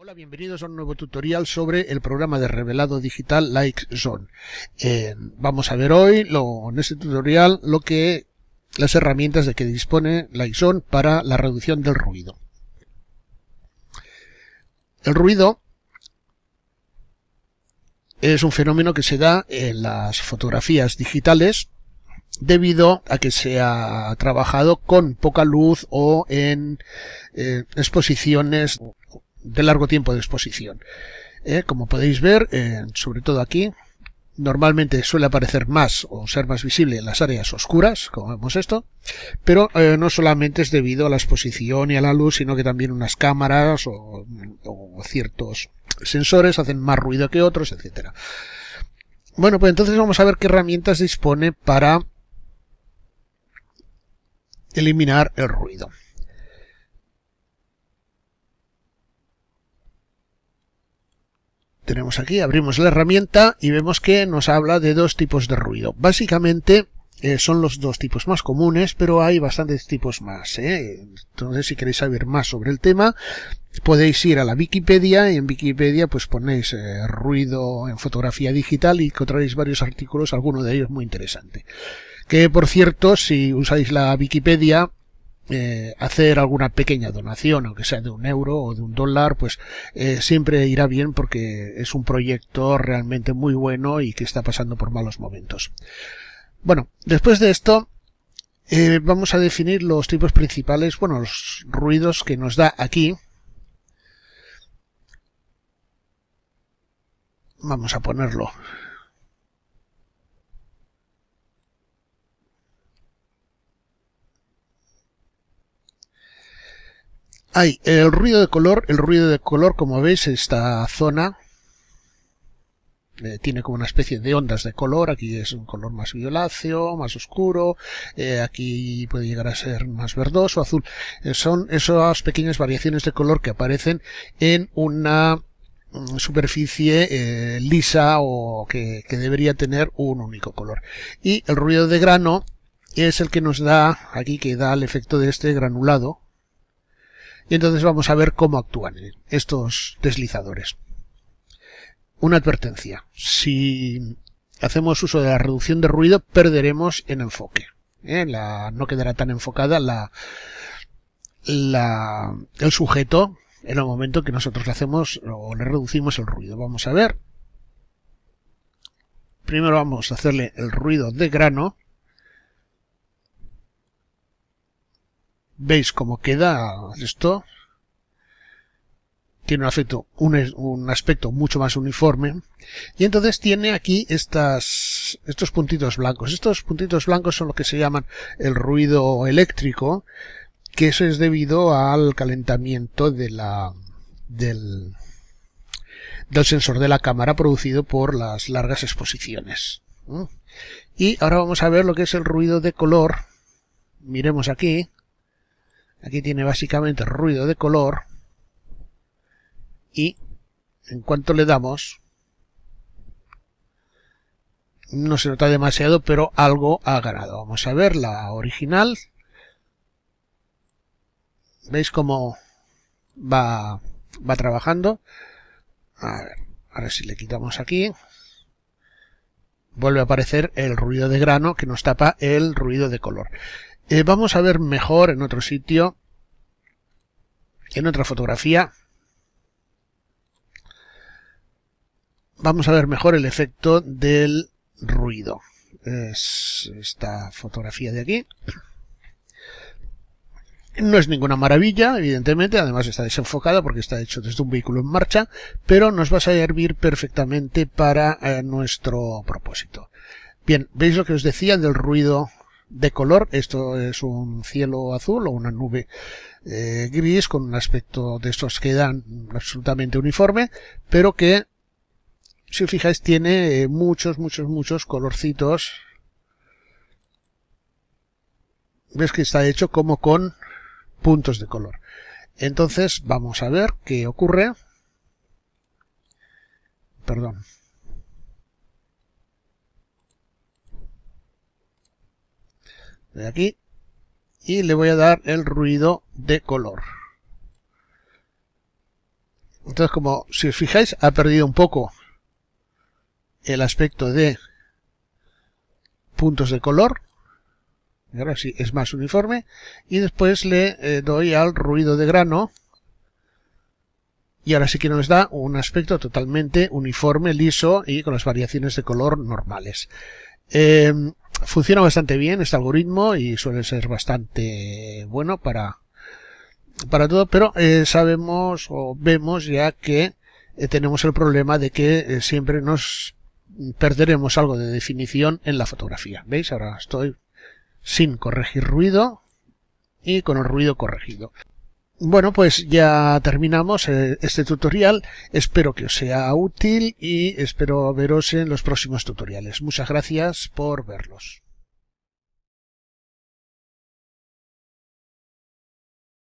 Hola, bienvenidos a un nuevo tutorial sobre el programa de revelado digital LikeZone. Eh, vamos a ver hoy, en este tutorial, lo que las herramientas de que dispone LikeZone para la reducción del ruido. El ruido es un fenómeno que se da en las fotografías digitales debido a que se ha trabajado con poca luz o en eh, exposiciones de largo tiempo de exposición. Eh, como podéis ver, eh, sobre todo aquí, normalmente suele aparecer más o ser más visible en las áreas oscuras, como vemos esto, pero eh, no solamente es debido a la exposición y a la luz, sino que también unas cámaras o, o ciertos sensores hacen más ruido que otros, etcétera. Bueno, pues entonces vamos a ver qué herramientas dispone para eliminar el ruido. tenemos aquí, abrimos la herramienta y vemos que nos habla de dos tipos de ruido. Básicamente eh, son los dos tipos más comunes, pero hay bastantes tipos más. ¿eh? Entonces, si queréis saber más sobre el tema, podéis ir a la Wikipedia y en Wikipedia pues ponéis eh, ruido en fotografía digital y encontraréis varios artículos, alguno de ellos muy interesante. Que por cierto, si usáis la Wikipedia, eh, hacer alguna pequeña donación, aunque sea de un euro o de un dólar, pues eh, siempre irá bien porque es un proyecto realmente muy bueno y que está pasando por malos momentos. Bueno, después de esto, eh, vamos a definir los tipos principales, bueno, los ruidos que nos da aquí. Vamos a ponerlo el ruido de color, el ruido de color, como veis, esta zona eh, tiene como una especie de ondas de color, aquí es un color más violáceo, más oscuro, eh, aquí puede llegar a ser más verdoso, azul. Eh, son esas pequeñas variaciones de color que aparecen en una mm, superficie lisa o que, que debería tener un único color. Y el ruido de grano es el que nos da, aquí que da el efecto de este granulado, y entonces vamos a ver cómo actúan estos deslizadores. Una advertencia, si hacemos uso de la reducción de ruido perderemos en enfoque. ¿Eh? La, no quedará tan enfocada la, el sujeto en el momento que nosotros le hacemos o le reducimos el ruido. Vamos a ver. Primero vamos a hacerle el ruido de grano. veis cómo queda esto. Tiene un aspecto, un, aspecto mucho más uniforme. Y entonces tiene aquí estas, estos puntitos blancos. Estos puntitos blancos son lo que se llaman el ruido eléctrico, que eso es debido al calentamiento de la, del sensor de la cámara producido por las largas exposiciones. ¿Mm? Y ahora vamos a ver lo que es el ruido de color. Miremos aquí. Aquí tiene básicamente ruido de color. Y en cuanto le damos, no se nota demasiado, pero algo ha ganado. Vamos a ver la original. ¿Veis cómo va, va trabajando? A ver, ahora si le quitamos aquí. Vuelve a aparecer el ruido de grano que nos tapa el ruido de color. Eh, vamos a ver mejor en otro sitio, en otra fotografía. Vamos a ver mejor el efecto del ruido. Es esta fotografía de aquí. No es ninguna maravilla, evidentemente, además está desenfocada porque está hecho desde un vehículo en marcha, pero nos va a servir perfectamente para eh, nuestro propósito. Bien, ¿veis lo que os decía del ruido de color. Esto es un cielo azul o una nube eh, gris con un aspecto de estos que dan absolutamente uniforme, pero que, si os fijáis, tiene eh, muchos, muchos, muchos colorcitos. Ves que está hecho como con puntos de color. Entonces, vamos a ver qué ocurre. Perdón, de aquí y le voy a dar el ruido de color. Entonces, como si os fijáis, ha perdido un poco el aspecto de puntos de color. Ahora sí, es más uniforme. Y después le eh, doy al ruido de grano. Y ahora sí que nos da un aspecto totalmente uniforme, liso y con las variaciones de color normales. Em, funciona bastante bien este algoritmo y suele ser bastante bueno para, todo, pero eh, sabemos o vemos ya que eh, tenemos el problema de que eh, siempre nos perderemos algo de definición en la fotografía. ¿Veis? Ahora estoy sin corregir ruido y con el ruido corregido. Bueno, pues ya terminamos eh, este tutorial. Espero que os sea útil y espero veros en los próximos tutoriales. Muchas gracias por verlos.